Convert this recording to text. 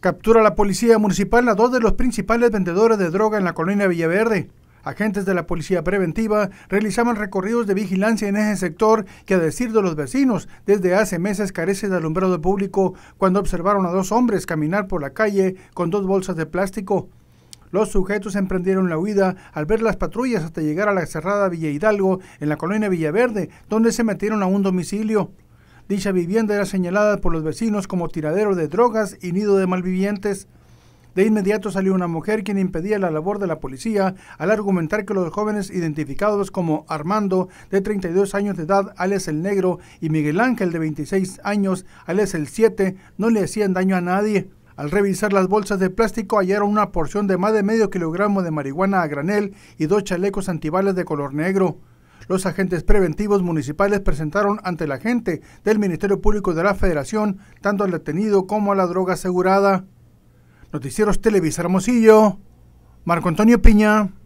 Captura la policía municipal a dos de los principales vendedores de droga en la colonia Villaverde. Agentes de la policía preventiva realizaban recorridos de vigilancia en ese sector que, a decir de los vecinos, desde hace meses carece de alumbrado público cuando observaron a dos hombres caminar por la calle con dos bolsas de plástico. Los sujetos emprendieron la huida al ver las patrullas hasta llegar a la cerrada Villa Hidalgo en la colonia Villaverde, donde se metieron a un domicilio. Dicha vivienda era señalada por los vecinos como tiradero de drogas y nido de malvivientes. De inmediato salió una mujer quien impedía la labor de la policía al argumentar que los jóvenes identificados como Armando, de 32 años de edad, Alex el Negro, y Miguel Ángel, de 26 años, Alex el 7, no le hacían daño a nadie. Al revisar las bolsas de plástico hallaron una porción de más de medio kilogramo de marihuana a granel y dos chalecos antibales de color negro. Los agentes preventivos municipales presentaron ante la gente del Ministerio Público de la Federación tanto al detenido como a la droga asegurada. Noticieros Televisa Hermosillo, Marco Antonio Piña.